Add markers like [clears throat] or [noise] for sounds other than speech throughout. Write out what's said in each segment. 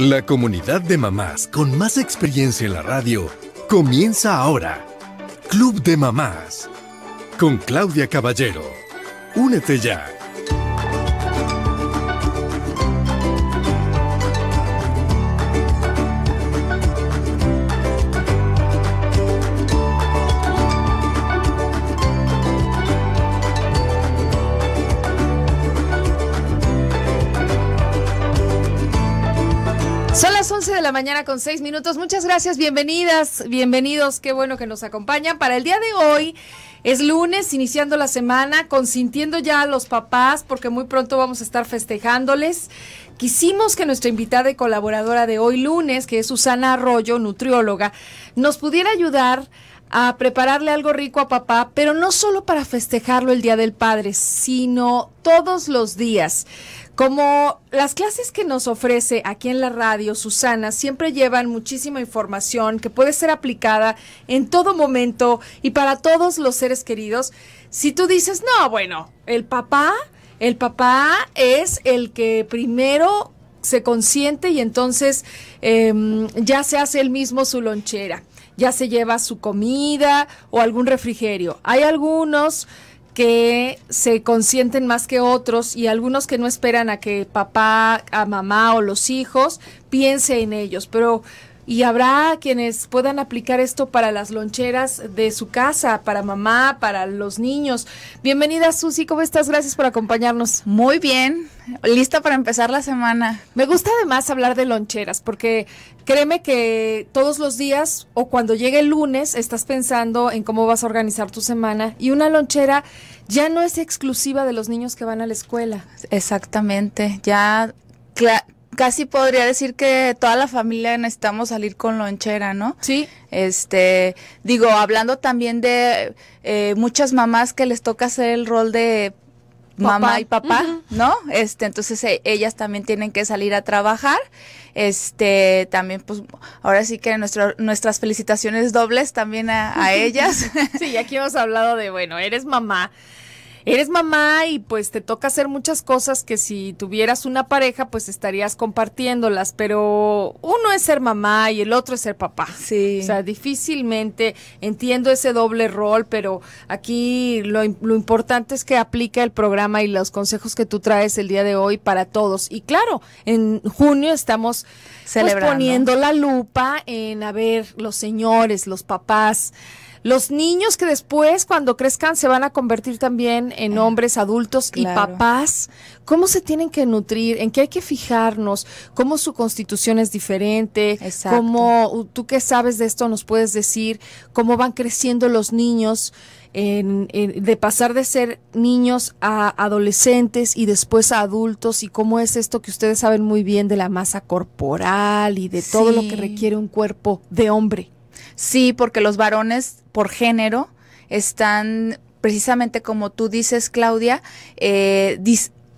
La comunidad de mamás con más experiencia en la radio comienza ahora. Club de Mamás con Claudia Caballero. Únete ya. mañana con seis minutos. Muchas gracias, bienvenidas, bienvenidos, qué bueno que nos acompañan. Para el día de hoy es lunes, iniciando la semana, consintiendo ya a los papás, porque muy pronto vamos a estar festejándoles. Quisimos que nuestra invitada y colaboradora de hoy lunes, que es Susana Arroyo, nutrióloga, nos pudiera ayudar a prepararle algo rico a papá, pero no solo para festejarlo el Día del Padre, sino todos los días. Como las clases que nos ofrece aquí en la radio, Susana, siempre llevan muchísima información que puede ser aplicada en todo momento y para todos los seres queridos. Si tú dices, no, bueno, el papá, el papá es el que primero se consiente y entonces em, ya se hace él mismo su lonchera, ya se lleva su comida o algún refrigerio. Hay algunos que se consienten más que otros y algunos que no esperan a que papá, a mamá o los hijos piense en ellos, pero y habrá quienes puedan aplicar esto para las loncheras de su casa, para mamá, para los niños. Bienvenida Susi, ¿cómo estás? Gracias por acompañarnos. Muy bien, lista para empezar la semana. Me gusta además hablar de loncheras, porque créeme que todos los días o cuando llegue el lunes estás pensando en cómo vas a organizar tu semana y una lonchera ya no es exclusiva de los niños que van a la escuela. Exactamente, ya casi podría decir que toda la familia necesitamos salir con lonchera, ¿no? Sí. Este, digo, hablando también de eh, muchas mamás que les toca hacer el rol de mamá y papá, ¿no? Este, entonces eh, ellas también tienen que salir a trabajar. Este, también pues ahora sí que nuestras felicitaciones dobles también a, a [laughs] ellas. sí, aquí hemos hablado de, bueno, eres mamá eres mamá y pues te toca hacer muchas cosas que si tuvieras una pareja pues estarías compartiéndolas, pero uno es ser mamá y el otro es ser papá. Sí. O sea, difícilmente entiendo ese doble rol, pero aquí lo, importante es que aplica el programa y los consejos que tú traes el día de hoy para todos. Y claro, en junio estamos pues, poniendo la lupa en, a ver, los señores, los papás los niños que después, cuando crezcan, se van a convertir también en hombres adultos y papás. ¿Cómo se tienen que nutrir? ¿En qué hay que fijarnos? ¿Cómo su constitución es diferente? ¿Cómo uh, tú qué sabes de esto nos puedes decir? ¿Cómo van creciendo los niños? En, de pasar de ser niños a adolescentes y después a adultos y cómo es esto que ustedes saben muy bien de la masa corporal y de todo lo que requiere un cuerpo de hombre. Sí, porque los varones por género están precisamente como tú dices, Claudia, eh,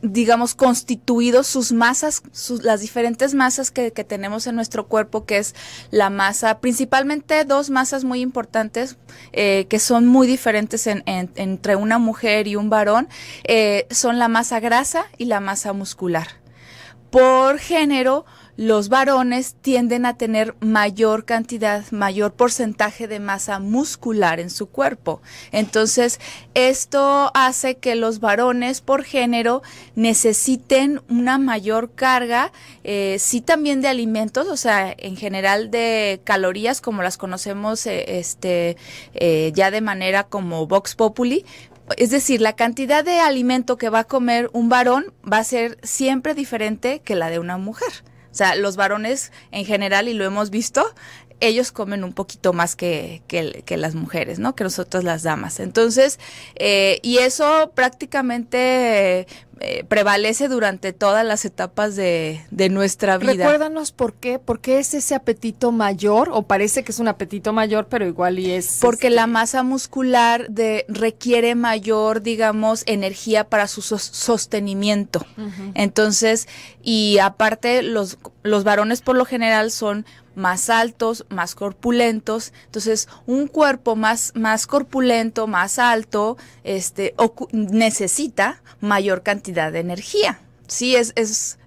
digamos, constituidos sus masas, las diferentes masas que, tenemos en nuestro cuerpo, que es la masa, principalmente dos masas muy importantes eh, que son muy diferentes entre una mujer y un varón, eh, son la masa grasa y la masa muscular. Por género, los varones tienden a tener mayor cantidad, mayor porcentaje de masa muscular en su cuerpo. Entonces, esto hace que los varones por género necesiten una mayor carga, eh, sí también de alimentos, o sea, en general de calorías como las conocemos eh, este, eh, ya de manera como Vox Populi, es decir, la cantidad de alimento que va a comer un varón va a ser siempre diferente que la de una mujer. O sea, los varones en general, y lo hemos visto, ellos comen un poquito más que, que, las mujeres, ¿no? Que nosotros las damas. Entonces, eh, y eso prácticamente eh, prevalece durante todas las etapas de, de, nuestra vida. Recuérdanos por qué, por qué es ese apetito mayor, o parece que es un apetito mayor, pero igual y es. Porque este, la masa muscular de, requiere mayor, digamos, energía para su sostenimiento. Entonces, y aparte, los, los varones por lo general son más altos, más corpulentos. Entonces, un cuerpo más, más corpulento, más alto, este, necesita mayor cantidad de energía sí es,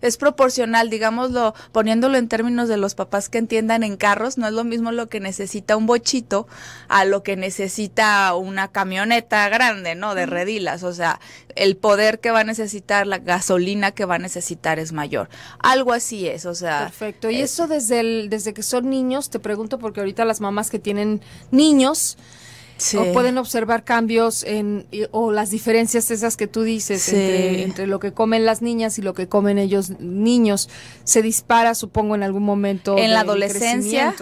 es, proporcional, digámoslo, poniéndolo en términos de los papás que entiendan en carros, no es lo mismo lo que necesita un bochito a lo que necesita una camioneta grande, ¿no? De redilas, o sea, el poder que va a necesitar, la gasolina que va a necesitar es mayor. Algo así es, o sea. Perfecto, y eso desde, desde que son niños, te pregunto porque ahorita las mamás que tienen niños, o pueden observar cambios en, o las diferencias esas que tú dices entre, entre, lo que comen las niñas y lo que comen ellos niños. Se dispara, supongo, en algún momento. En la adolescencia.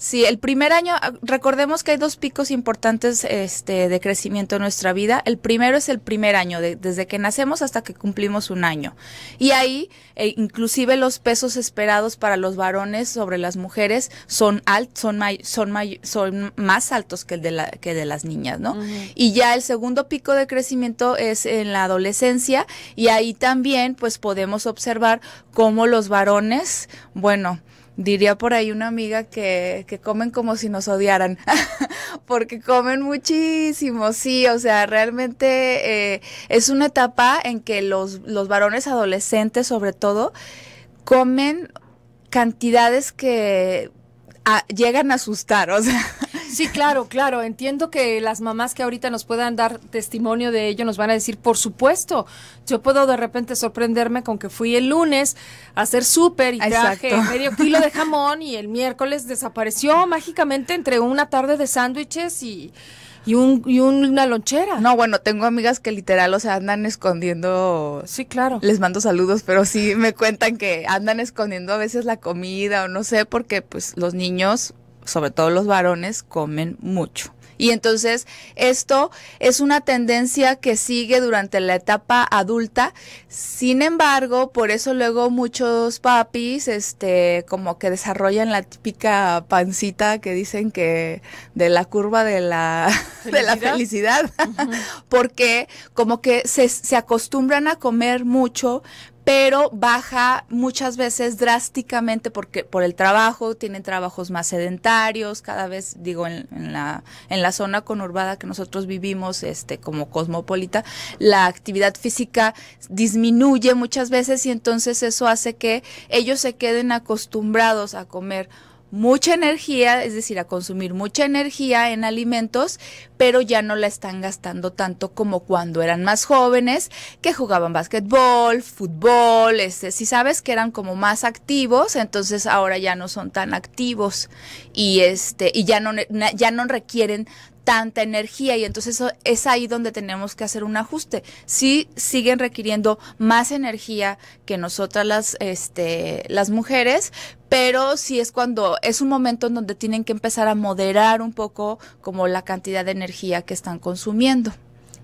Sí, el primer año, ah, recordemos que hay dos picos importantes este, de crecimiento en nuestra vida. El primero es el primer año, desde que nacemos hasta que cumplimos un año. Y ahí, eh, inclusive los pesos esperados para los varones sobre las mujeres son, son, más altos que el de, que de las niñas, ¿no? Y ya el segundo pico de crecimiento es en la adolescencia y ahí también, pues podemos observar cómo los varones, bueno, diría por ahí una amiga que, que comen como si nos odiaran, [laughs] porque comen muchísimo, sí, o sea, realmente eh, es una etapa en que los, los varones adolescentes sobre todo comen cantidades que ah, llegan a asustar, o sea, Sí, claro, claro. Entiendo que las mamás que ahorita nos puedan dar testimonio de ello nos van a decir, por supuesto, yo puedo de repente sorprenderme con que fui el lunes a hacer súper y traje medio kilo de jamón y el miércoles desapareció mágicamente entre una tarde de sándwiches y... y una lonchera. No, bueno, tengo amigas que literal, o sea, andan escondiendo. Sí, claro. Les mando saludos, pero sí me cuentan que andan escondiendo a veces la comida o no sé, porque pues los niños sobre todo los varones, comen mucho. Y entonces esto es una tendencia que sigue durante la etapa adulta. Sin embargo, por eso luego muchos papis, este, como que desarrollan la típica pancita que dicen que de la curva de la felicidad, [laughs] de la felicidad. [laughs] porque como que se, se acostumbran a comer mucho, pero baja muchas veces drásticamente porque por el trabajo, tienen trabajos más sedentarios, cada vez digo en, la en la zona conurbada que nosotros vivimos, este como cosmopolita, la actividad física disminuye muchas veces y entonces eso hace que ellos se queden acostumbrados a comer mucha energía, es decir, a consumir mucha energía en alimentos, pero ya no la están gastando tanto como cuando eran más jóvenes, que jugaban básquetbol, fútbol, este, si sabes que eran como más activos, entonces ahora ya no son tan activos y este y ya no ya no requieren tanta energía y entonces es ahí donde tenemos que hacer un ajuste. Si sí, siguen requiriendo más energía que nosotras las, este, las mujeres, pero sí es cuando es un momento en donde tienen que empezar a moderar un poco como la cantidad de energía que están consumiendo.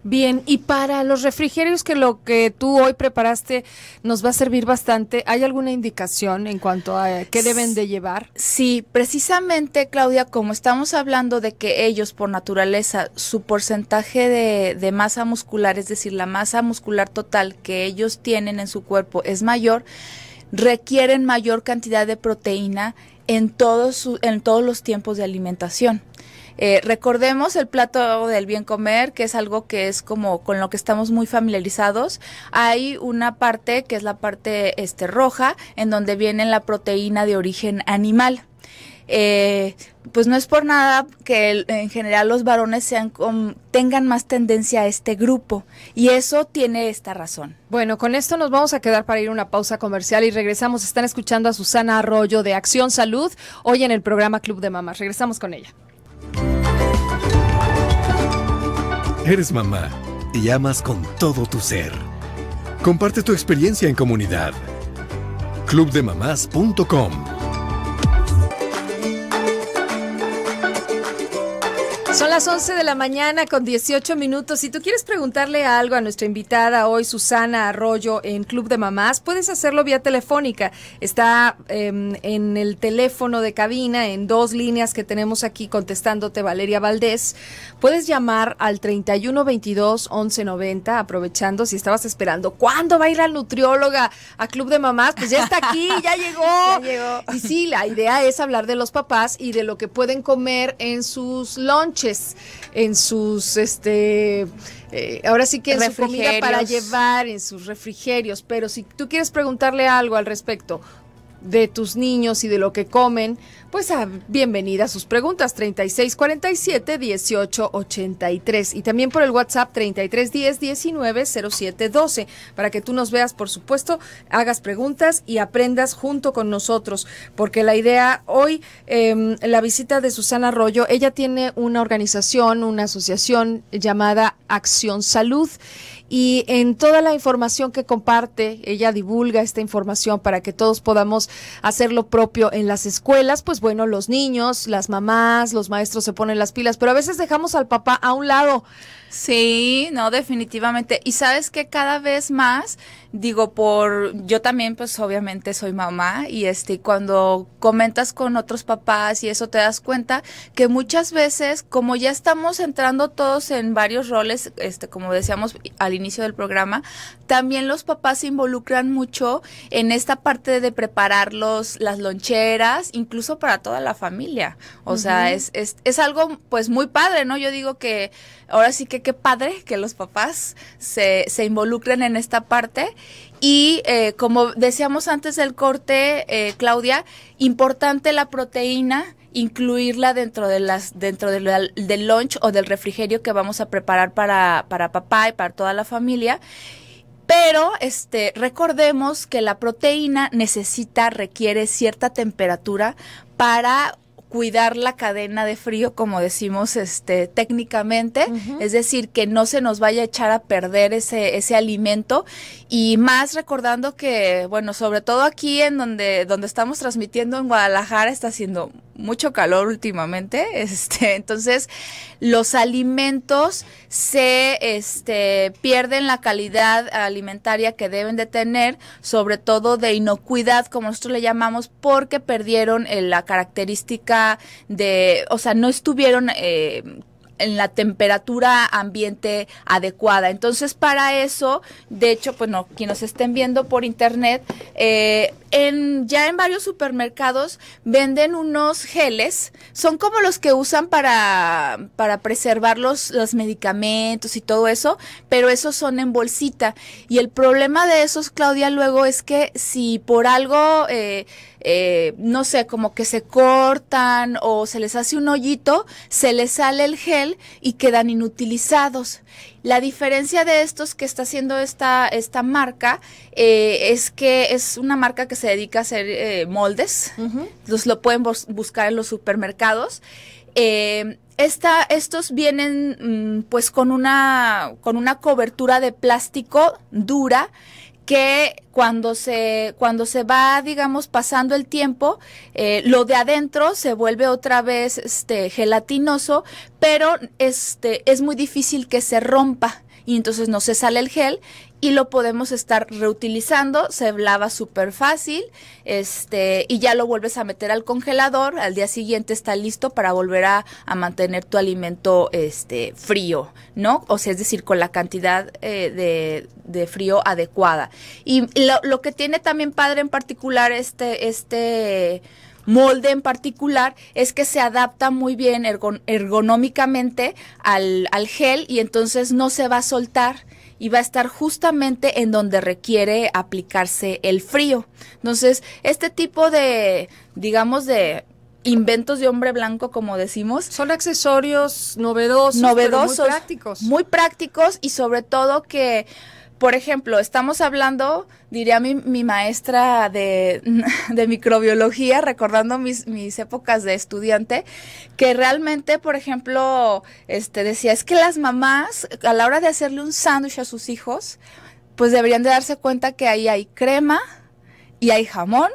Bien, y para los refrigerios que lo que tú hoy preparaste nos va a servir bastante, ¿hay alguna indicación en cuanto a qué deben de llevar? Sí, precisamente Claudia, como estamos hablando de que ellos por naturaleza, su porcentaje de, masa muscular, es decir, la masa muscular total que ellos tienen en su cuerpo es mayor, requieren mayor cantidad de proteína en todos, en todos los tiempos de alimentación. Eh, recordemos el plato del bien comer, que es algo que es como con lo que estamos muy familiarizados. Hay una parte que es la parte este, roja, en donde viene la proteína de origen animal. Eh, pues no es por nada que en general los varones sean tengan más tendencia a este grupo y eso tiene esta razón. Bueno, con esto nos vamos a quedar para ir a una pausa comercial y regresamos. Están escuchando a Susana Arroyo de Acción Salud hoy en el programa Club de Mamás. Regresamos con ella. Eres mamá y amas con todo tu ser. Comparte tu experiencia en comunidad. clubdemamás.com Son las 11 de la mañana con 18 minutos. Si tú quieres preguntarle algo a nuestra invitada hoy, Susana Arroyo, en Club de Mamás, puedes hacerlo vía telefónica. Está em, en el teléfono de cabina, en dos líneas que tenemos aquí contestándote Valeria Valdés. Puedes llamar al 3122-1190, aprovechando si estabas esperando. ¿Cuándo va a ir la nutrióloga a Club de Mamás? Pues ya está aquí, ya [laughs] llegó. Ya llegó. Y sí, la idea es hablar de los papás y de lo que pueden comer en sus lunches en sus, este, eh, ahora sí que en su comida para llevar, en sus refrigerios. Pero si tú quieres preguntarle algo al respecto, de tus niños y de lo que comen, pues a, ah, bienvenida a sus preguntas 3647 1883 y también por el WhatsApp 3310 190712 para que tú nos veas, por supuesto, hagas preguntas y aprendas junto con nosotros, porque la idea hoy, em, la visita de Susana Arroyo, ella tiene una organización, una asociación llamada Acción Salud y en toda la información que comparte, ella divulga esta información para que todos podamos hacer lo propio en las escuelas, pues bueno, los niños, las mamás, los maestros se ponen las pilas, pero a veces dejamos al papá a un lado. Sí, no, definitivamente. Y sabes que cada vez más, digo, por, yo también pues obviamente soy mamá y este, cuando comentas con otros papás y eso te das cuenta que muchas veces, como ya estamos entrando todos en varios roles, este, como decíamos al inicio del programa, también los papás se involucran mucho en esta parte de prepararlos las loncheras, incluso para toda la familia. O sea, es, es, es algo pues muy padre, ¿no? Yo digo que ahora sí que qué padre que los papás se, involucren en esta parte. Y eh, como decíamos antes del corte, eh, Claudia, importante la proteína incluirla dentro de las dentro del lunch o del refrigerio que vamos a preparar para, papá y para toda la familia pero este, recordemos que la proteína necesita, requiere cierta temperatura para cuidar la cadena de frío, como decimos este, técnicamente, es decir, que no se nos vaya a echar a perder ese, ese alimento y más recordando que, bueno, sobre todo aquí en donde, donde estamos transmitiendo en Guadalajara está haciendo mucho calor últimamente, [laughs] este, entonces los alimentos se este, pierden la calidad alimentaria que deben de tener, sobre todo de inocuidad, como nosotros le llamamos, porque perdieron eh, la característica de, o sea, no estuvieron... Eh, en la temperatura ambiente adecuada. Entonces, para eso, de hecho, pues no, quienes estén viendo por internet, eh, ya en varios supermercados venden unos geles, son como los que usan para, para preservar los, medicamentos y todo eso, pero esos son en bolsita. Y el problema de esos, Claudia, luego es que si por algo, eh, eh, no sé, como que se cortan o se les hace un hoyito, se les sale el gel y quedan inutilizados. La diferencia de estos que está haciendo esta, esta marca eh, es que es una marca que se se dedica a hacer eh, moldes. los lo pueden buscar en los supermercados. Eh, estos vienen mm, pues con una, con una cobertura de plástico dura que cuando se, cuando se va, digamos, pasando el tiempo, eh, lo de adentro se vuelve otra vez este, gelatinoso, pero este, es muy difícil que se rompa y entonces no se sale el gel y lo podemos estar reutilizando, se lava súper fácil, este, y ya lo vuelves a meter al congelador, al día siguiente está listo para volver a, mantener tu alimento este, frío, ¿no? O sea, es decir, con la cantidad eh, de, frío adecuada. Y lo, que tiene también padre en particular este, este molde en particular es que se adapta muy bien ergonómicamente al, al, gel y entonces no se va a soltar y va a estar justamente en donde requiere aplicarse el frío. Entonces, este tipo de, digamos, de inventos de hombre blanco, como decimos. Son accesorios novedosos, novedosos muy prácticos. Muy prácticos y sobre todo que por ejemplo, estamos hablando, diría mi, maestra [laughs] de, microbiología, recordando mis, épocas de estudiante, que realmente, por ejemplo, este, decía, es que las mamás, a la hora de hacerle un sándwich a sus hijos, pues deberían de darse cuenta que ahí hay crema y hay jamón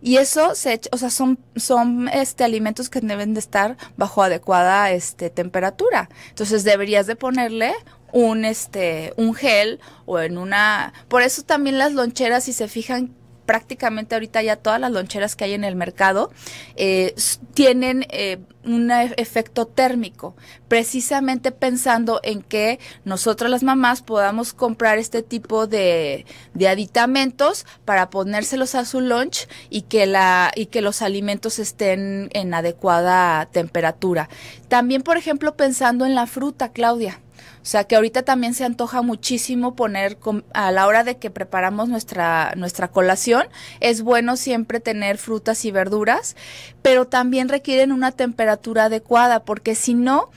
y eso se o sea, son, son este, alimentos que deben de estar bajo adecuada este, temperatura. Entonces deberías de ponerle un este un gel o en una por eso también las loncheras si se fijan prácticamente ahorita ya todas las loncheras que hay en el mercado eh, tienen eh, un efecto térmico, precisamente pensando en que nosotras las mamás podamos comprar este tipo de, de aditamentos para ponérselos a su lunch y que, la, y que los alimentos estén en adecuada temperatura. También, por ejemplo, pensando en la fruta, Claudia. O sea, que ahorita también se antoja muchísimo poner a la hora de que preparamos nuestra nuestra colación, es bueno siempre tener frutas y verduras, pero también requieren una temperatura adecuada porque si no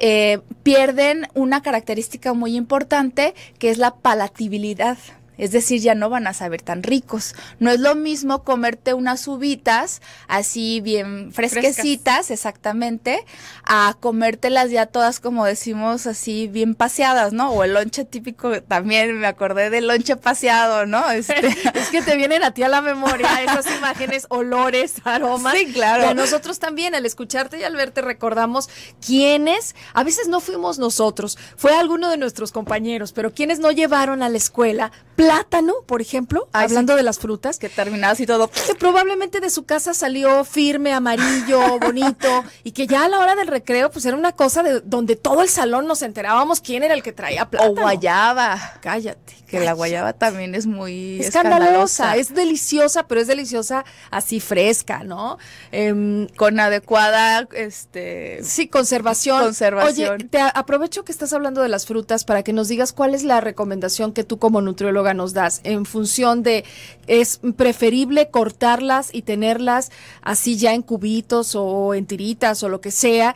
eh, pierden una característica muy importante que es la palatibilidad. Es decir, ya no van a saber tan ricos. No es lo mismo comerte unas uvitas así bien fresquecitas, exactamente, a comértelas ya todas, como decimos, así bien paseadas, ¿no? O el lonche típico, también me acordé del lonche paseado, ¿no? Este, [laughs] es que te vienen a ti a la memoria esas [laughs] imágenes, olores, aromas. Sí, claro. Y nosotros también, al escucharte y al verte, recordamos quiénes, a veces no fuimos nosotros, fue alguno de nuestros compañeros, pero quienes no llevaron a la escuela plátano, por ejemplo, hablando de las frutas. Que terminadas y todo. Que probablemente de su casa salió firme, amarillo, [laughs] bonito, y que ya a la hora del recreo, pues era una cosa de donde todo el salón nos enterábamos quién era el que traía plátano. O guayaba. Cállate, que la guayaba también es muy escandalosa. Es deliciosa, pero es deliciosa así fresca, ¿no? Em, con adecuada, este... Sí, conservación. Conservación. Oye, te aprovecho que estás hablando de las frutas para que nos digas cuál es la recomendación que tú como nutrióloga nos das en función de, ¿es preferible cortarlas y tenerlas así ya en cubitos o en tiritas o lo que sea?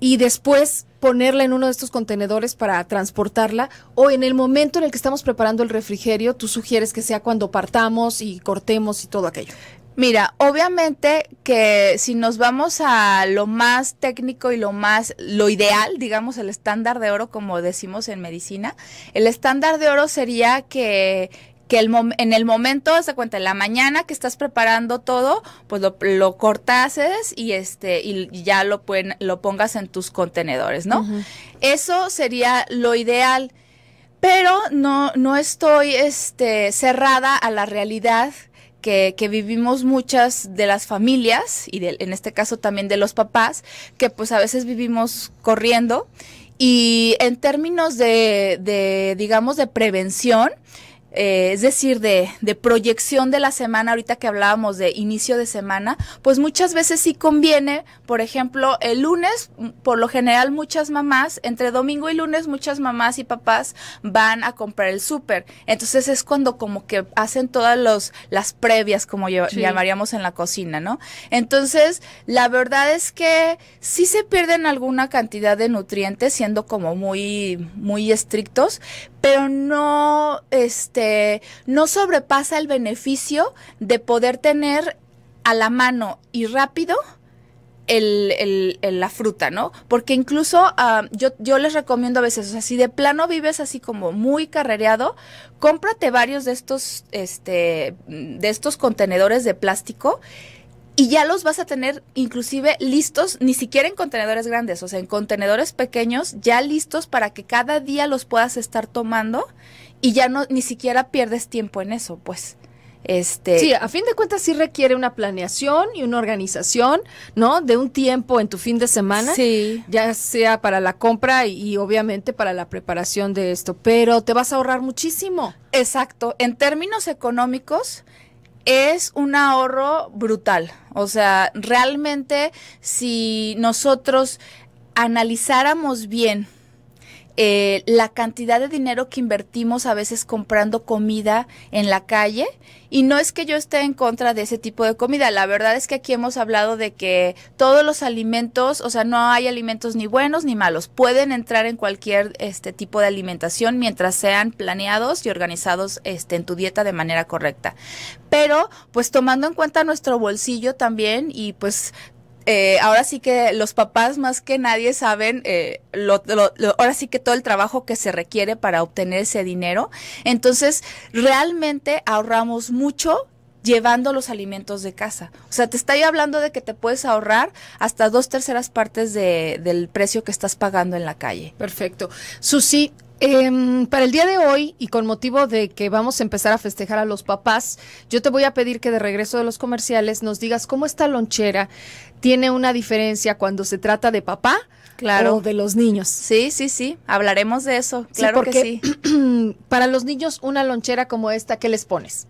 y después ponerla en uno de estos contenedores para transportarla o en el momento en el que estamos preparando el refrigerio, tú sugieres que sea cuando partamos y cortemos y todo aquello. Mira, obviamente que si nos vamos a lo más técnico y lo más, lo ideal, digamos, el estándar de oro, como decimos en medicina, el estándar de oro sería que que en el momento, se cuenta, en la mañana que estás preparando todo, pues lo, cortases y este y ya lo pueden, lo pongas en tus contenedores, ¿no? Eso sería lo ideal. Pero no, no estoy este, cerrada a la realidad que, vivimos muchas de las familias y en este caso también de los papás, que pues a veces vivimos corriendo. Y en términos de, de digamos, de prevención, eh, es decir, de, proyección de la semana, ahorita que hablábamos de inicio de semana, pues muchas veces sí conviene, por ejemplo, el lunes, por lo general muchas mamás, entre domingo y lunes muchas mamás y papás van a comprar el súper. Entonces es cuando como que hacen todas las previas, como llamaríamos en la cocina, ¿no? Entonces, la verdad es que sí se pierden alguna cantidad de nutrientes, siendo como muy, muy estrictos, pero no, este, no sobrepasa el beneficio de poder tener a la mano y rápido el, el, la fruta, ¿no? Porque incluso ah, yo, yo, les recomiendo a veces, o sea, si de plano vives así como muy carrereado, cómprate varios de estos, este, de estos contenedores de plástico y ya los vas a tener inclusive listos, ni siquiera en contenedores grandes, o sea, en contenedores pequeños, ya listos para que cada día los puedas estar tomando y ya no ni siquiera pierdes tiempo en eso, pues. Este... Sí, a fin de cuentas sí requiere una planeación y una organización, ¿no? De un tiempo en tu fin de semana, sí. ya sea para la compra y, y obviamente para la preparación de esto, pero te vas a ahorrar muchísimo. Exacto, en términos económicos, es un ahorro brutal. O sea, realmente si nosotros analizáramos bien eh, la cantidad de dinero que invertimos a veces comprando comida en la calle. Y no es que yo esté en contra de ese tipo de comida. La verdad es que aquí hemos hablado de que todos los alimentos, o sea, no hay alimentos ni buenos ni malos. Pueden entrar en cualquier este tipo de alimentación mientras sean planeados y organizados este, en tu dieta de manera correcta. Pero, pues tomando en cuenta nuestro bolsillo también y pues eh, ahora sí que los papás más que nadie saben, eh, lo, ahora sí que todo el trabajo que se requiere para obtener ese dinero. Entonces, realmente ahorramos mucho llevando los alimentos de casa. O sea, te estoy hablando de que te puedes ahorrar hasta dos terceras partes del precio que estás pagando en la calle. Perfecto. Susi, Em, para el día de hoy y con motivo de que vamos a empezar a festejar a los papás, yo te voy a pedir que de regreso de los comerciales nos digas cómo esta lonchera tiene una diferencia cuando se trata de papá o de los niños. Sí, sí, sí, hablaremos de eso, claro que sí. [clears throat] para los niños una lonchera como esta, ¿qué les pones?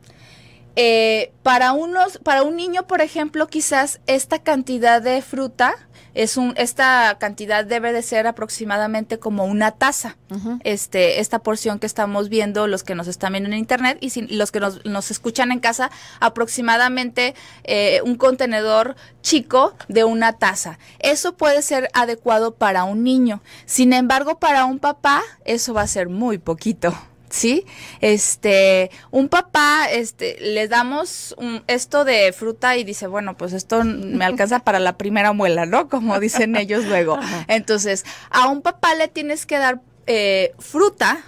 Eh, para, unos, para un niño, por ejemplo, quizás esta cantidad de fruta, es un, esta cantidad debe de ser aproximadamente como una taza, este, esta porción que estamos viendo, los que nos están viendo en internet y los que nos, nos, escuchan en casa, aproximadamente eh, un contenedor chico de una taza. Eso puede ser adecuado para un niño. Sin embargo, para un papá, eso va a ser muy poquito. ¿sí? Este, un papá, este, le damos un, esto de fruta y dice, bueno, pues esto me alcanza para la primera muela, ¿no? Como dicen ellos luego. [laughs] Entonces, a un papá le tienes que dar eh, fruta,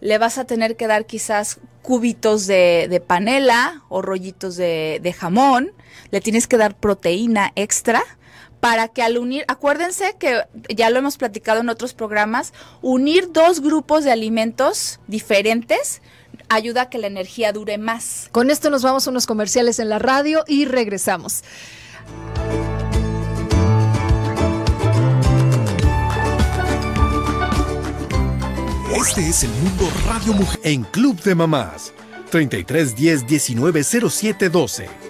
le vas a tener que dar quizás cubitos de, de panela o rollitos de, de, jamón, le tienes que dar proteína extra, para que al unir, acuérdense que ya lo hemos platicado en otros programas, unir dos grupos de alimentos diferentes ayuda a que la energía dure más. Con esto nos vamos a unos comerciales en la radio y regresamos. Este es el mundo Radio Mujer en Club de Mamás 33 10 19 07 12.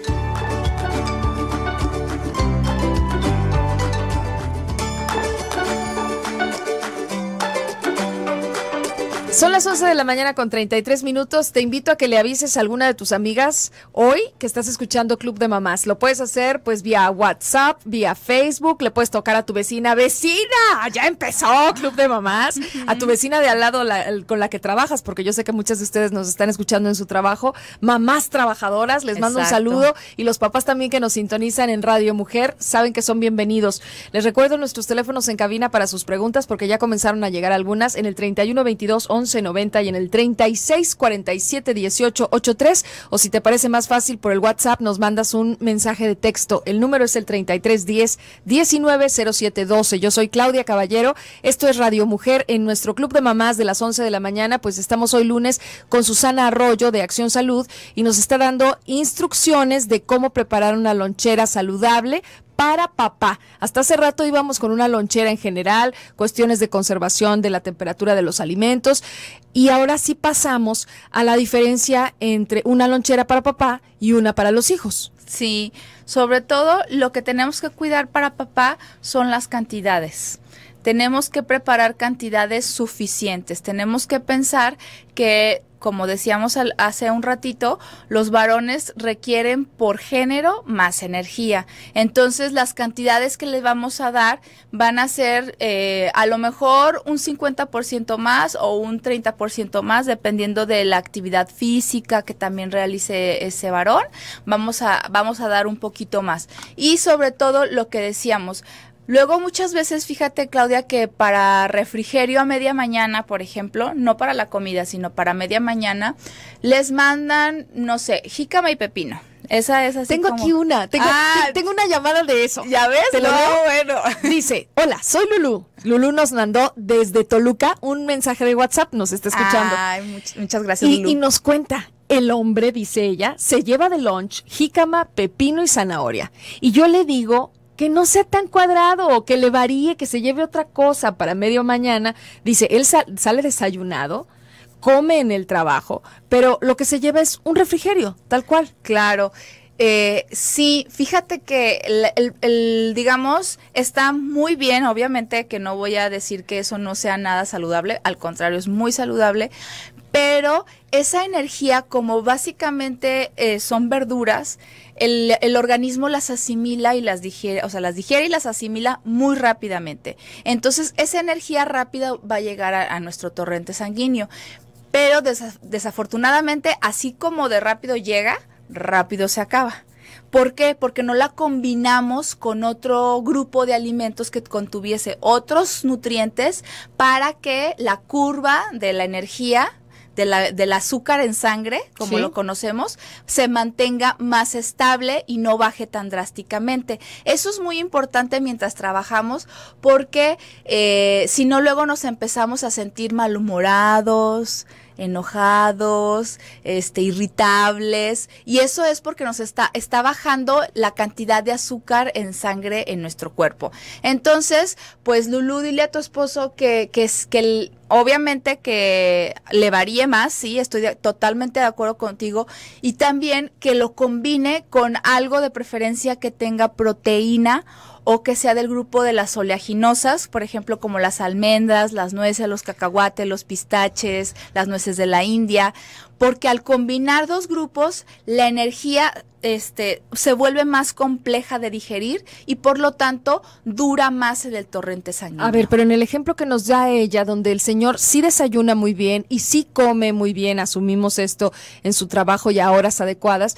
Son las 11 de la mañana con 33 minutos. Te invito a que le avises a alguna de tus amigas hoy que estás escuchando Club de Mamás. Lo puedes hacer pues vía WhatsApp, vía Facebook, le puedes tocar a tu vecina, vecina, ya empezó Club de Mamás, a tu vecina de al lado con la que trabajas, porque yo sé que muchas de ustedes nos están escuchando en su trabajo, mamás trabajadoras, les mando un saludo y los papás también que nos sintonizan en Radio Mujer saben que son bienvenidos. Les recuerdo nuestros teléfonos en cabina para sus preguntas porque ya comenzaron a llegar algunas en el 3122 11 90 y en el 36 47 18 o si te parece más fácil por el WhatsApp nos mandas un mensaje de texto. El número es el 33 10 Yo soy Claudia Caballero. Esto es Radio Mujer en nuestro club de mamás de las 11 de la mañana, pues estamos hoy lunes con Susana Arroyo de Acción Salud y nos está dando instrucciones de cómo preparar una lonchera saludable para papá. Hasta hace rato íbamos con una lonchera en general, cuestiones de conservación de la temperatura de los alimentos y ahora sí pasamos a la diferencia entre una lonchera para papá y una para los hijos. Sí, sobre todo lo que tenemos que cuidar para papá son las cantidades tenemos que preparar cantidades suficientes. Tenemos que pensar que, como decíamos hace un ratito, los varones requieren por género más energía. Entonces, las cantidades que les vamos a dar van a ser eh, a lo mejor un 50% más o un 30% más, dependiendo de la actividad física que también realice ese varón. Vamos a, vamos a dar un poquito más. Y sobre todo lo que decíamos, Luego muchas veces, fíjate Claudia, que para refrigerio a media mañana, por ejemplo, no para la comida, sino para media mañana, les mandan, no sé, jícama y pepino. Esa es así. Tengo aquí una, ah, tengo, una llamada de eso. ¿Ya ves? ¿Te lo veo. bueno. [laughs] Dice, hola, soy Lulu. Lulu nos mandó desde Toluca un mensaje de WhatsApp, nos está escuchando. Ay, muchas gracias. Y, y nos cuenta, el hombre, dice ella, se lleva de lunch jícama, pepino y zanahoria. Y yo le digo, que no sea tan cuadrado o que le varíe, que se lleve otra cosa para medio mañana. Dice, él sale desayunado, come en el trabajo, pero lo que se lleva es un refrigerio, tal cual. Claro. Eh, sí, fíjate que digamos, está muy bien, obviamente que no voy a decir que eso no sea nada saludable, al contrario, es muy saludable, pero esa energía, como básicamente eh, son verduras, el, organismo las asimila y las digiere, o sea, las digiere y las asimila muy rápidamente. Entonces, esa energía rápida va a llegar a, nuestro torrente sanguíneo. Pero desafortunadamente, así como de rápido llega, rápido se acaba. ¿Por qué? Porque no la combinamos con otro grupo de alimentos que contuviese otros nutrientes para que la curva de la energía de la, del azúcar en sangre, como lo conocemos, se mantenga más estable y no baje tan drásticamente. Eso es muy importante mientras trabajamos porque eh, si no luego nos empezamos a sentir malhumorados, enojados, este, irritables, y eso es porque nos está, está bajando la cantidad de azúcar en sangre en nuestro cuerpo. Entonces, pues Lulu, dile a tu esposo que, que, es, que obviamente que le varíe más, sí, estoy totalmente de acuerdo contigo, y también que lo combine con algo de preferencia que tenga proteína o que sea del grupo de las oleaginosas, por ejemplo, como las almendras, las nueces, los cacahuates, los pistaches, las nueces de la India, porque al combinar dos grupos, la energía este, se vuelve más compleja de digerir y por lo tanto dura más en el torrente sanguíneo. A ver, pero en el ejemplo que nos da ella, donde el señor sí desayuna muy bien y sí come muy bien, asumimos esto en su trabajo y a horas adecuadas,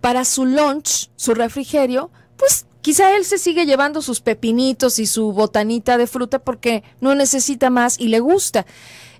para su lunch, su refrigerio, pues Quizá él se sigue llevando sus pepinitos y su botanita de fruta porque no necesita más y le gusta.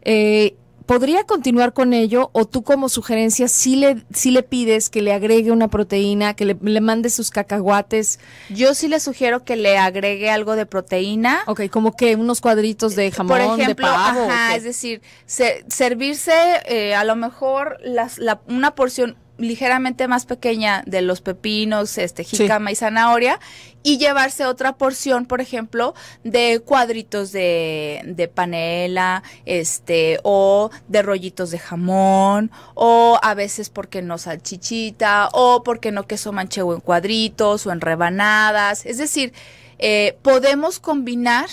Eh, ¿Podría continuar con ello o tú como sugerencia sí le, le pides que le agregue una proteína, que le, mande sus cacahuates? Yo sí le sugiero que le agregue algo de proteína. Ok, como que unos cuadritos de eh, jamón, Por ejemplo, Ajá, es decir, servirse eh, a lo mejor las, una porción ligeramente más pequeña de los pepinos, este, jicama y zanahoria, y llevarse otra porción, por ejemplo, de cuadritos de, de panela, este, o de rollitos de jamón, o a veces porque no salchichita, o porque no queso manchego en cuadritos o en rebanadas. Es decir, eh, podemos combinar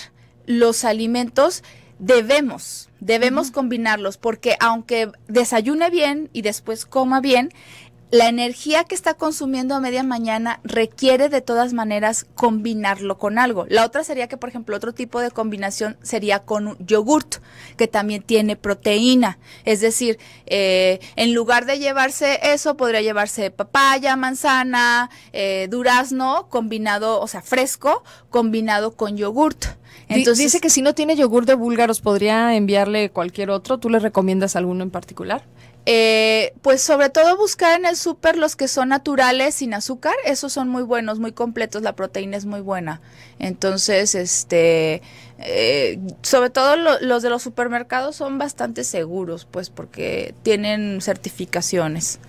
los alimentos debemos, debemos combinarlos, porque aunque desayune bien y después coma bien, la energía que está consumiendo a media mañana requiere de todas maneras combinarlo con algo. La otra sería que, por ejemplo, otro tipo de combinación sería con un yogurt, que también tiene proteína. Es decir, eh, en lugar de llevarse eso, podría llevarse papaya, manzana, eh, durazno, combinado, o sea, fresco, combinado con yogurt. Entonces, Dice que si no tiene yogur de búlgaros, podría enviarle cualquier otro. ¿Tú le recomiendas alguno en particular? Eh, pues sobre todo buscar en el súper los que son naturales sin azúcar, esos son muy buenos, muy completos, la proteína es muy buena. Entonces, este, eh, sobre todo los de los supermercados son bastante seguros, pues porque tienen certificaciones.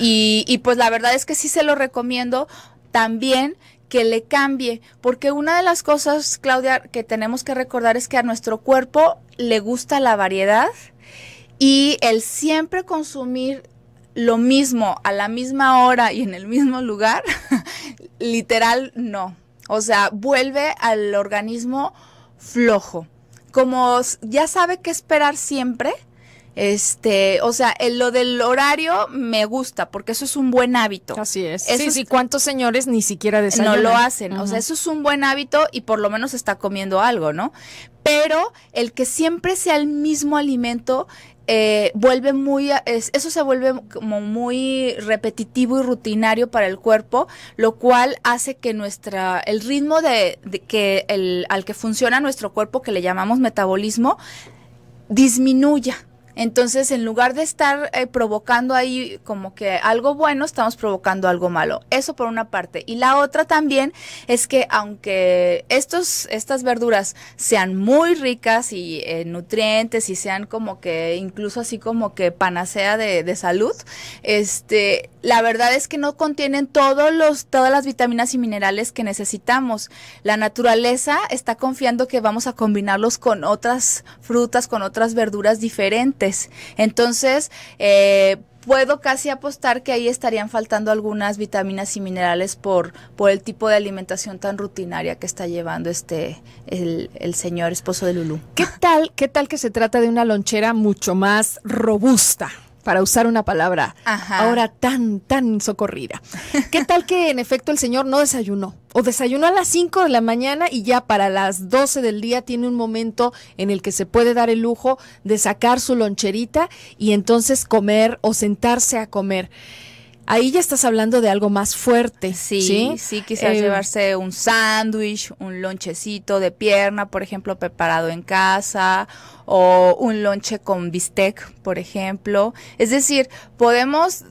y, y pues la verdad es que sí se lo recomiendo también que le cambie, porque una de las cosas, Claudia, que tenemos que recordar es que a nuestro cuerpo le gusta la variedad y el siempre consumir lo mismo a la misma hora y en el mismo lugar, [laughs] literal no. O sea, vuelve al organismo flojo. Como ya sabe qué esperar siempre, este, o sea, el, lo del horario me gusta porque eso es un buen hábito. Así es. Eso sí, cuántos señores ni siquiera desayunan. No lo hacen, o sea, eso es un buen hábito y por lo menos está comiendo algo, ¿no? Pero el que siempre sea el mismo alimento eh, vuelve muy, eso se vuelve como muy repetitivo y rutinario para el cuerpo, lo cual hace que nuestra, el ritmo de, de que el, al que funciona nuestro cuerpo, que le llamamos metabolismo, disminuya entonces, en lugar de estar eh, provocando ahí como que algo bueno, estamos provocando algo malo. Eso por una parte. Y la otra también es que aunque estos, estas verduras sean muy ricas y eh, nutrientes y sean como que incluso así como que panacea de, de salud, este, la verdad es que no contienen todos los, todas las vitaminas y minerales que necesitamos. La naturaleza está confiando que vamos a combinarlos con otras frutas, con otras verduras diferentes entonces, eh, puedo casi apostar que ahí estarían faltando algunas vitaminas y minerales por, por el tipo de alimentación tan rutinaria que está llevando este el, el, señor esposo de Lulú. ¿Qué tal, qué tal que se trata de una lonchera mucho más robusta? para usar una palabra ahora tan, tan socorrida. ¿Qué tal que en efecto el señor no desayunó? O desayunó a las 5 de la mañana y ya para las 12 del día tiene un momento en el que se puede dar el lujo de sacar su loncherita y entonces comer o sentarse a comer ahí ya estás hablando de algo más fuerte. Sí, sí, quizás eh, llevarse un sándwich, un lonchecito de pierna, por ejemplo, preparado en casa, o un lonche con bistec, por ejemplo. Es decir, podemos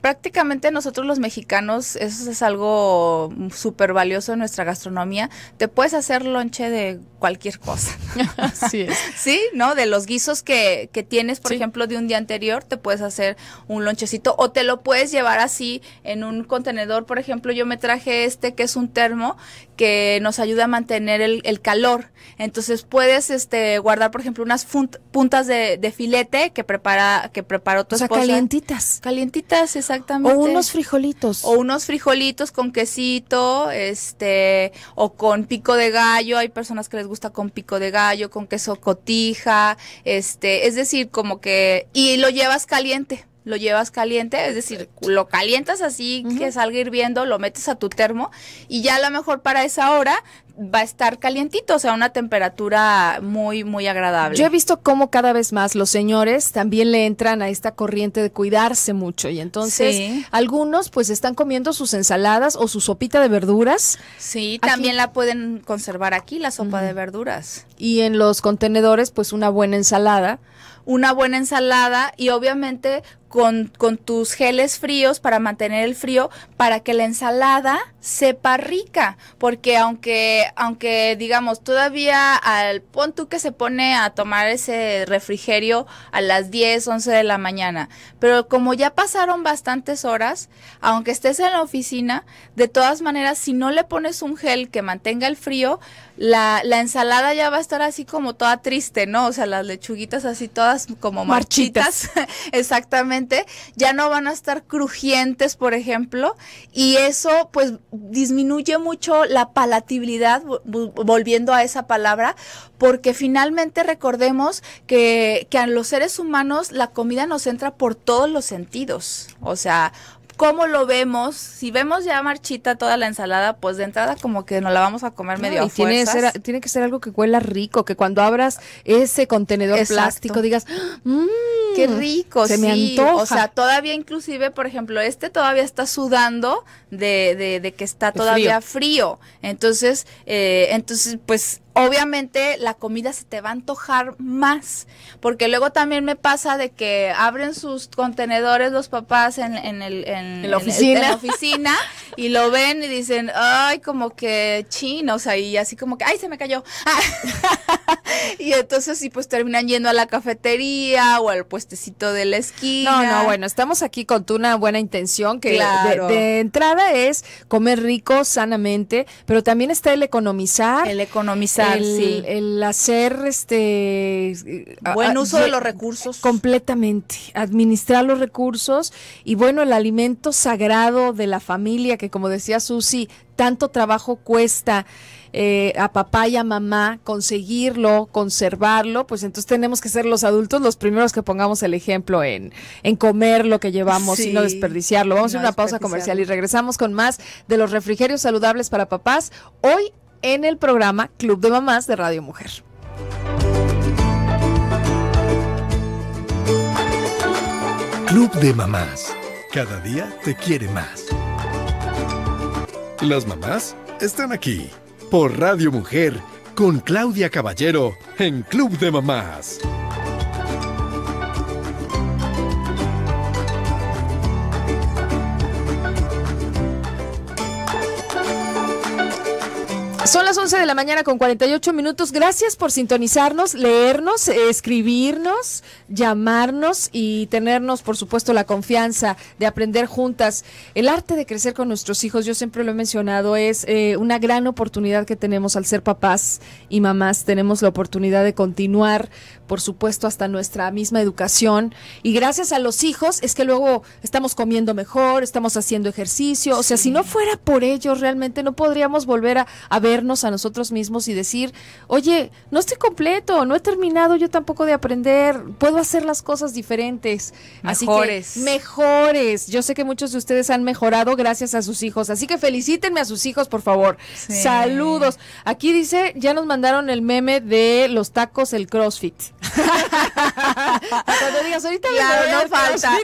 prácticamente nosotros los mexicanos, eso es algo súper valioso en nuestra gastronomía, te puedes hacer lonche de cualquier cosa. [laughs] sí, ¿no? De los guisos que, que tienes, por ejemplo, de un día anterior, te puedes hacer un lonchecito o te lo puedes llevar así en un contenedor. Por ejemplo, yo me traje este que es un termo que nos ayuda a mantener el, calor. Entonces puedes este, guardar, por ejemplo, unas puntas de, filete que prepara que preparó tu o sea, calientitas. Calientitas, es exactamente. O unos frijolitos. O unos frijolitos con quesito, este, o con pico de gallo. Hay personas que les gusta con pico de gallo, con queso cotija, este, es decir, como que, y lo llevas caliente lo llevas caliente, es decir, lo calientas así que salga hirviendo, lo metes a tu termo y ya a lo mejor para esa hora va a estar calientito, o sea, una temperatura muy, muy agradable. Yo he visto cómo cada vez más los señores también le entran a esta corriente de cuidarse mucho y entonces algunos pues están comiendo sus ensaladas o su sopita de verduras. Sí, también la pueden conservar aquí, la sopa de verduras. Y en los contenedores pues una buena ensalada. Una buena ensalada y obviamente con, con, tus geles fríos para mantener el frío, para que la ensalada sepa rica, porque aunque, aunque digamos, todavía al pon tú que se pone a tomar ese refrigerio a las 10, 11 de la mañana, pero como ya pasaron bastantes horas, aunque estés en la oficina, de todas maneras, si no le pones un gel que mantenga el frío, la, la ensalada ya va a estar así como toda triste, ¿no? O sea, las lechuguitas así todas como marchitas. [laughs] Exactamente ya no van a estar crujientes, por ejemplo, y eso pues disminuye mucho la palatabilidad, volviendo a esa palabra, porque finalmente recordemos que, que a los seres humanos la comida nos entra por todos los sentidos, o sea, cómo lo vemos. Si vemos ya marchita toda la ensalada, pues de entrada como que nos la vamos a comer medio y tiene, Que ser, tiene que ser algo que huela rico, que cuando abras ese contenedor plástico digas, mmm, qué rico, se me antoja. O sea, todavía inclusive, por ejemplo, este todavía está sudando de, que está todavía frío. Entonces, eh, entonces pues obviamente la comida se te va a antojar más, porque luego también me pasa de que abren sus contenedores los papás en, el, la oficina, y lo ven y dicen, ay, como que chinos o así como que, ay, se me cayó. [laughs] y entonces sí, pues terminan yendo a la cafetería o al puestecito de la esquina. No, no, bueno, estamos aquí con una buena intención que de entrada es comer rico, sanamente, pero también está el economizar. El economizar el, hacer este buen uso de los recursos. Completamente, administrar los recursos y bueno, el alimento sagrado de la familia, que como decía Susi, tanto trabajo cuesta eh, a papá y a mamá conseguirlo, conservarlo, pues entonces tenemos que ser los adultos los primeros que pongamos el ejemplo en, comer lo que llevamos y no desperdiciarlo. Vamos a una pausa comercial y regresamos con más de los refrigerios saludables para papás. Hoy en el programa Club de Mamás de Radio Mujer. Club de Mamás. Cada día te quiere más. Las mamás están aquí por Radio Mujer con Claudia Caballero en Club de Mamás. Son las 11 de la mañana con 48 minutos. Gracias por sintonizarnos, leernos, escribirnos, llamarnos y tenernos, por supuesto, la confianza de aprender juntas. El arte de crecer con nuestros hijos, yo siempre lo he mencionado, es eh, una gran oportunidad que tenemos al ser papás y mamás. Tenemos la oportunidad de continuar por supuesto, hasta nuestra misma educación. Y gracias a los hijos es que luego estamos comiendo mejor, estamos haciendo ejercicio. O sea, si no fuera por ellos, realmente no podríamos volver a, vernos a nosotros mismos y decir, oye, no estoy completo, no he terminado yo tampoco de aprender, puedo hacer las cosas diferentes. Mejores. Así mejores. Yo sé que muchos de ustedes han mejorado gracias a sus hijos. Así que felicítenme a sus hijos, por favor. Saludos. Aquí dice, ya nos mandaron el meme de los tacos, el CrossFit. Cuando digas, ahorita no falta.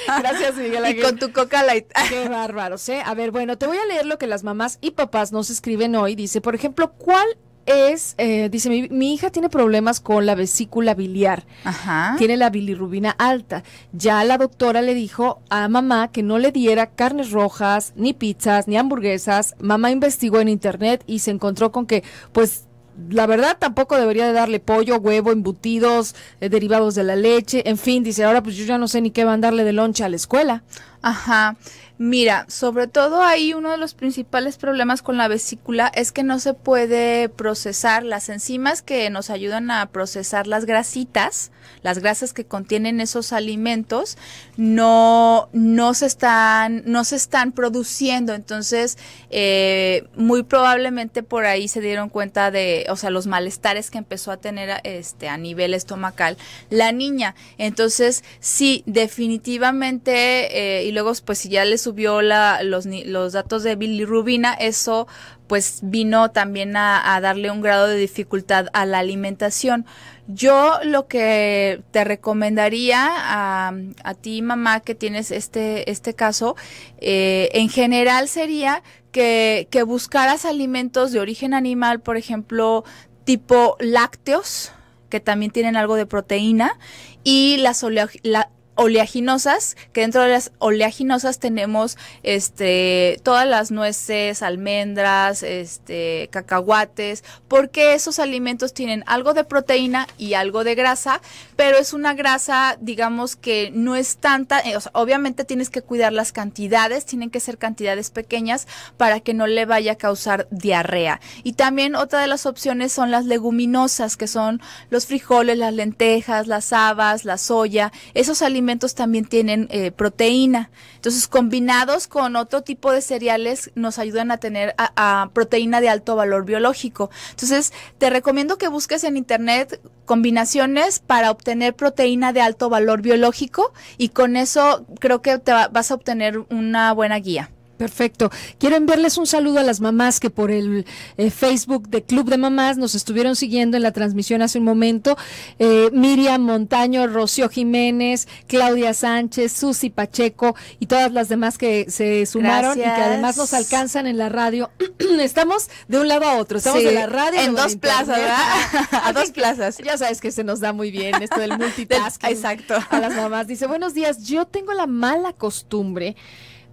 [laughs] Gracias, Miguel. Y con tu coca light. [laughs] Qué bárbaro, ¿sí? ¿eh? A ver, bueno, te voy a leer lo que las mamás y papás nos escriben hoy. Dice, por ejemplo, ¿cuál es, eh, dice, mi, hija tiene problemas con la vesícula biliar. Ajá. Tiene la bilirrubina alta. Ya la doctora le dijo a mamá que no le diera carnes rojas, ni pizzas, ni hamburguesas. Mamá investigó en internet y se encontró con que, pues, la verdad tampoco debería de darle pollo, huevo, embutidos, eh, derivados de la leche, en fin, dice, ahora pues yo ya no sé ni qué van a darle de loncha a la escuela. Ajá. Mira, sobre todo ahí uno de los principales problemas con la vesícula es que no se puede procesar las enzimas que nos ayudan a procesar las grasitas, las grasas que contienen esos alimentos, no, no, se, están, no se están produciendo. Entonces, eh, muy probablemente por ahí se dieron cuenta de, o sea, los malestares que empezó a tener este, a nivel estomacal la niña. Entonces, sí, definitivamente, eh, y luego, pues si ya le subió la, los, los datos de bilirrubina, eso pues vino también a, darle un grado de dificultad a la alimentación. Yo lo que te recomendaría a, ti, mamá, que tienes este, este caso, eh, en general sería que, buscaras alimentos de origen animal, por ejemplo, tipo lácteos, que también tienen algo de proteína, y las, la, oleaginosas, que dentro de las oleaginosas tenemos este todas las nueces, almendras, este cacahuates, porque esos alimentos tienen algo de proteína y algo de grasa, pero es una grasa, digamos que no es tanta, eh, obviamente tienes que cuidar las cantidades, tienen que ser cantidades pequeñas para que no le vaya a causar diarrea. Y también otra de las opciones son las leguminosas, que son los frijoles, las lentejas, las habas, la soya, esos alimentos también tienen eh, proteína. Entonces, combinados con otro tipo de cereales, nos ayudan a tener a, proteína de alto valor biológico. Entonces, te recomiendo que busques en internet combinaciones para obtener proteína de alto valor biológico y con eso creo que te vas a obtener una buena guía. Perfecto. Quiero enviarles un saludo a las mamás que por el eh, Facebook de Club de Mamás nos estuvieron siguiendo en la transmisión hace un momento. Eh, Miriam Montaño, Rocío Jiménez, Claudia Sánchez, Susi Pacheco y todas las demás que se sumaron y que además nos alcanzan en la radio. [clears throat] estamos de un lado a otro, estamos en la radio. En dos plazas, ¿verdad? [laughs] a dos plazas. Ya sabes que se nos da muy bien esto del [laughs] multitasking. Exacto. A las mamás dice, buenos días, yo tengo la mala costumbre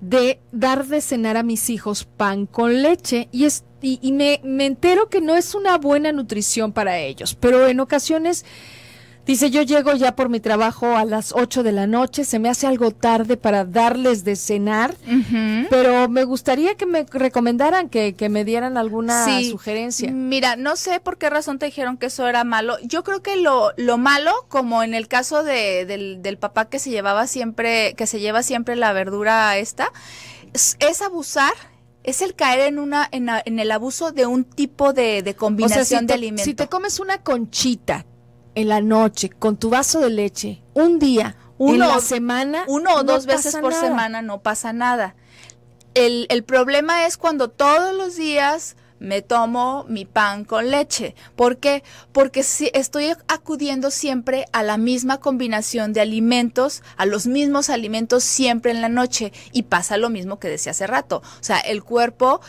de dar de cenar a mis hijos pan con leche y, me, me entero que no es una buena nutrición para ellos, pero en ocasiones Dice, yo llego ya por mi trabajo a las 8 de la noche, se me hace algo tarde para darles de cenar, pero me gustaría que me recomendaran, que, me dieran alguna sugerencia. Mira, no sé por qué razón te dijeron que eso era malo. Yo creo que lo, malo, como en el caso de, del, del papá que se llevaba siempre, que se lleva siempre la verdura esta, es, abusar es el caer en una en, el abuso de un tipo de, combinación de alimentos. Si te comes una conchita en la noche, con tu vaso de leche, un día, una semana. Uno o dos veces por semana no pasa nada. El, el problema es cuando todos los días me tomo mi pan con leche. ¿Por qué? Porque si estoy acudiendo siempre a la misma combinación de alimentos, a los mismos alimentos siempre en la noche. Y pasa lo mismo que decía hace rato. O sea, el cuerpo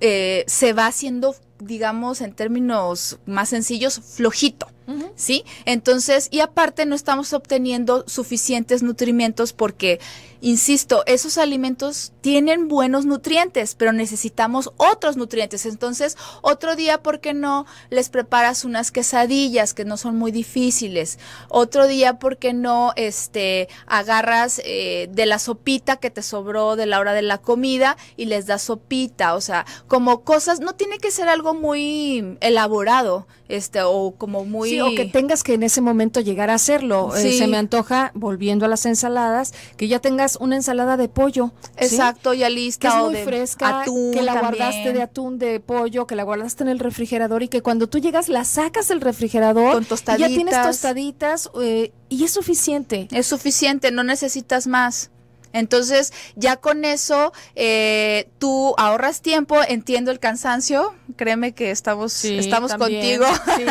eh, se va haciendo, digamos, en términos más sencillos, flojito. ¿sí? Entonces, y aparte no estamos obteniendo suficientes nutrientes porque, insisto, esos alimentos tienen buenos nutrientes, pero necesitamos otros nutrientes. Entonces, otro día, ¿por qué no les preparas unas quesadillas que no son muy difíciles? Otro día, ¿por qué no este, agarras eh, de la sopita que te sobró de la hora de la comida y les das sopita? O sea, como cosas, no tiene que ser algo muy elaborado, este, o como muy o que tengas que en ese momento llegar a hacerlo. Eh, se me antoja, volviendo a las ensaladas, que ya tengas una ensalada de pollo. Exacto, ya lista. Que es muy de fresca, que la guardaste de atún, de pollo, que la guardaste en el refrigerador y que cuando tú llegas la sacas del refrigerador. Con tostaditas. Ya tienes tostaditas eh, y es suficiente. Es suficiente, no necesitas más. Entonces, ya con eso, eh, tú ahorras tiempo, entiendo el cansancio, créeme que estamos, estamos contigo. [laughs]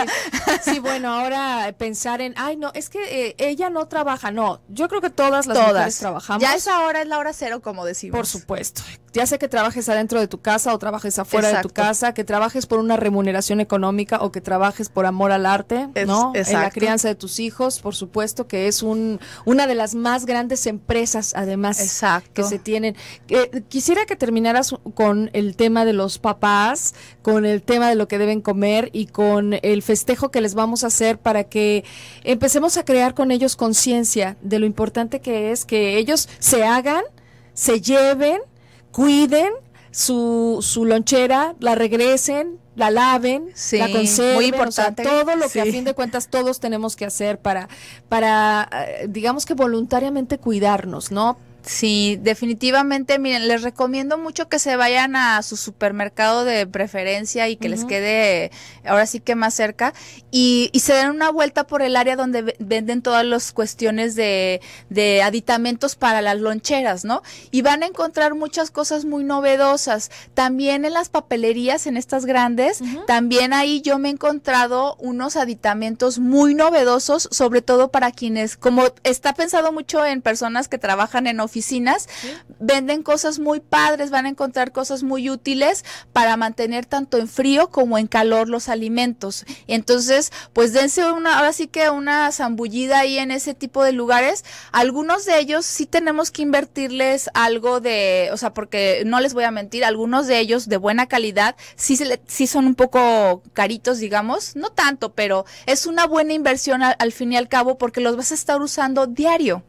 Sí. bueno, ahora eh, pensar en, ay, no, es que eh, ella no trabaja, no, yo creo que todas las mujeres trabajamos. Ya esa hora es la hora cero, como decimos. Por supuesto, ya sea que trabajes adentro de tu casa o trabajes afuera de tu casa, que trabajes por una remuneración económica o que trabajes por amor al arte, ¿no? Exacto. En la crianza de tus hijos, por supuesto que es un, una de las más grandes empresas, además Exacto. que se tienen. Eh, quisiera que terminaras con el tema de los papás, con el tema de lo que deben comer y con el festejo que les vamos a hacer para que empecemos a crear con ellos conciencia de lo importante que es que ellos se hagan, se lleven, cuiden su, su lonchera, la regresen, la laven, la conserven, muy importante. todo lo que a fin de cuentas todos tenemos que hacer para, para, eh, digamos que voluntariamente cuidarnos, ¿no? Sí, definitivamente, miren, les recomiendo mucho que se vayan a su supermercado de preferencia y que les quede ahora sí que más cerca y, se den una vuelta por el área donde venden todas las cuestiones de, aditamentos para las loncheras, ¿no? Y van a encontrar muchas cosas muy novedosas. También en las papelerías, en estas grandes, también ahí yo me he encontrado unos aditamentos muy novedosos, sobre todo para quienes, como está pensado mucho en personas que trabajan en oficinas, oficinas, venden cosas muy padres, van a encontrar cosas muy útiles para mantener tanto en frío como en calor los alimentos. Entonces, pues dense una, ahora sí que una zambullida ahí en ese tipo de lugares. Algunos de ellos sí tenemos que invertirles algo de, o sea, porque no les voy a mentir, algunos de ellos de buena calidad sí, se sí son un poco caritos, digamos, no tanto, pero es una buena inversión al, al fin y al cabo porque los vas a estar usando diario.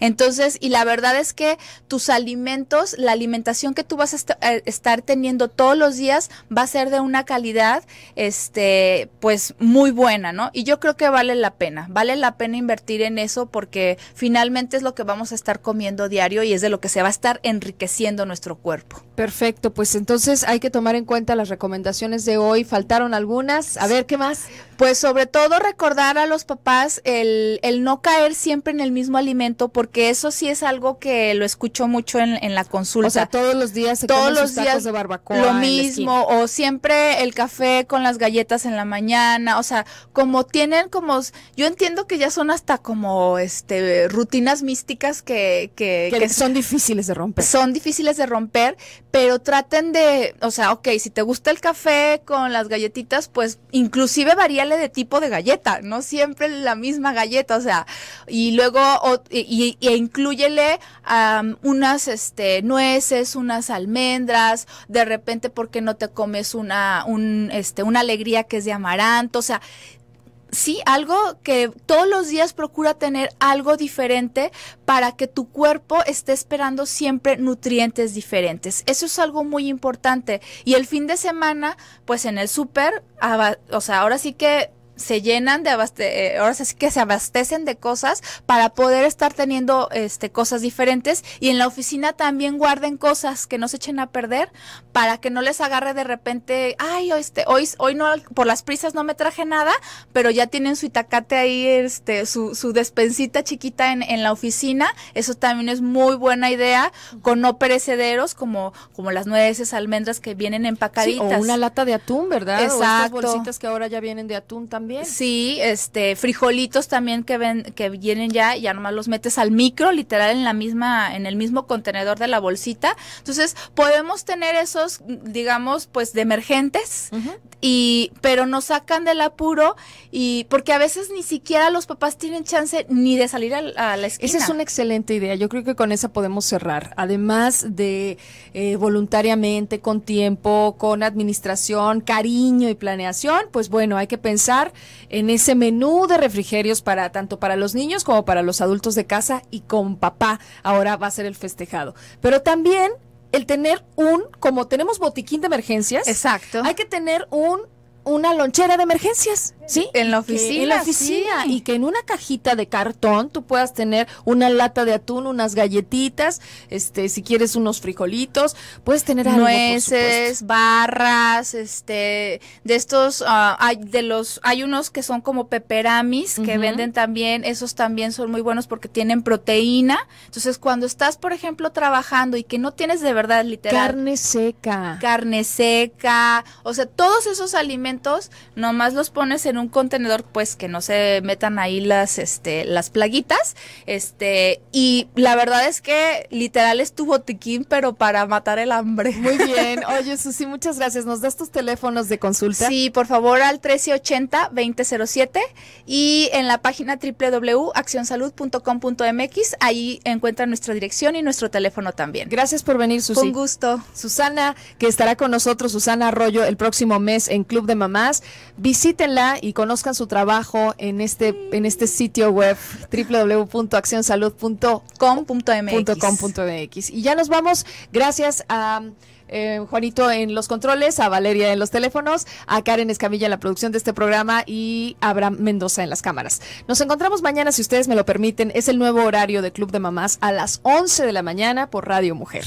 Entonces, y la verdad es que tus alimentos, la alimentación que tú vas a, eh, estar teniendo todos los días va a ser de una calidad, este, pues muy buena, ¿no? Y yo creo que vale la pena, vale la pena invertir en eso porque finalmente es lo que vamos a estar comiendo diario y es de lo que se va a estar enriqueciendo nuestro cuerpo. Perfecto, pues entonces hay que tomar en cuenta las recomendaciones de hoy. Faltaron algunas. A ver, ¿qué más? Pues sobre todo recordar a los papás el, el no caer siempre en el mismo alimento porque porque eso sí es algo que lo escucho mucho en, en la consulta. O sea, todos los días se todos los tacos días de barbacoa. Lo mismo, o siempre el café con las galletas en la mañana, o sea, como tienen como, yo entiendo que ya son hasta como, este, rutinas místicas que, que, son difíciles de romper. Son difíciles de romper, pero traten de, o sea, ok, si te gusta el café con las galletitas, pues inclusive varíale de tipo de galleta, no siempre la misma galleta, o sea, y luego, o, y, e incluyele um, unas este, nueces, unas almendras, de repente, porque no te comes una, un, este, una alegría que es de amaranto? O sea, sí, algo que todos los días procura tener algo diferente para que tu cuerpo esté esperando siempre nutrientes diferentes. Eso es algo muy importante. Y el fin de semana, pues en el súper, o sea, ahora sí que se llenan de abaste eh, ahora sí que se abastecen de cosas para poder estar teniendo este cosas diferentes y en la oficina también guarden cosas que no se echen a perder para que no les agarre de repente, ay, este hoy hoy no por las prisas no me traje nada, pero ya tienen su itacate ahí este su su despensita chiquita en, en la oficina, eso también es muy buena idea con no perecederos como como las nueces, almendras que vienen empacaditas o una lata de atún, ¿verdad? Exacto. bolsitas que ahora ya vienen de atún también Sí, este, frijolitos también que ven, que vienen ya, ya nomás los metes al micro, literal en la misma, en el mismo contenedor de la bolsita. Entonces, podemos tener esos, digamos, pues de emergentes, y, pero nos sacan del apuro, y porque a veces ni siquiera los papás tienen chance ni de salir a, la esquina. Esa es una excelente idea. Yo creo que con esa podemos cerrar. Además de eh, voluntariamente, con tiempo, con administración, cariño y planeación, pues bueno, hay que pensar en ese menú de refrigerios para tanto para los niños como para los adultos de casa y con papá. Ahora va a ser el festejado. Pero también el tener un, como tenemos botiquín de emergencias, exacto, hay que tener un una lonchera de emergencias. Sí, en la oficina. En la oficina y que en una cajita de cartón tú puedas tener una lata de atún, unas galletitas, este, si quieres unos frijolitos, puedes tener nueces, barras, este, de estos, ah, hay de los, hay unos que son como peperamis que venden también, esos también son muy buenos porque tienen proteína. Entonces cuando estás, por ejemplo, trabajando y que no tienes de verdad literal carne seca, carne seca, o sea, todos esos alimentos nomás los pones en un contenedor, pues que no se metan ahí las, este, las plaguitas. Este, y la verdad es que literal es tu botiquín, pero para matar el hambre. Muy [laughs] bien. Oye, Susi, muchas gracias. ¿Nos das tus teléfonos de consulta? Sí, por favor, al 1380-2007 y en la página www.accionsalud.com.mx. Ahí encuentra nuestra dirección y nuestro teléfono también. Gracias por venir, Susi. Con gusto. Susana, que estará con nosotros, Susana Arroyo, el próximo mes en Club de Mamás. Visítenla y y conozcan su trabajo en este, en este sitio web www.accionsalud.com.mx. Y ya nos vamos. Gracias a... Eh, Juanito en los controles, a Valeria en los teléfonos, a Karen Escamilla en la producción de este programa y a Abraham Mendoza en las cámaras. Nos encontramos mañana, si ustedes me lo permiten. Es el nuevo horario de Club de Mamás a las 11 de la mañana por Radio Mujer.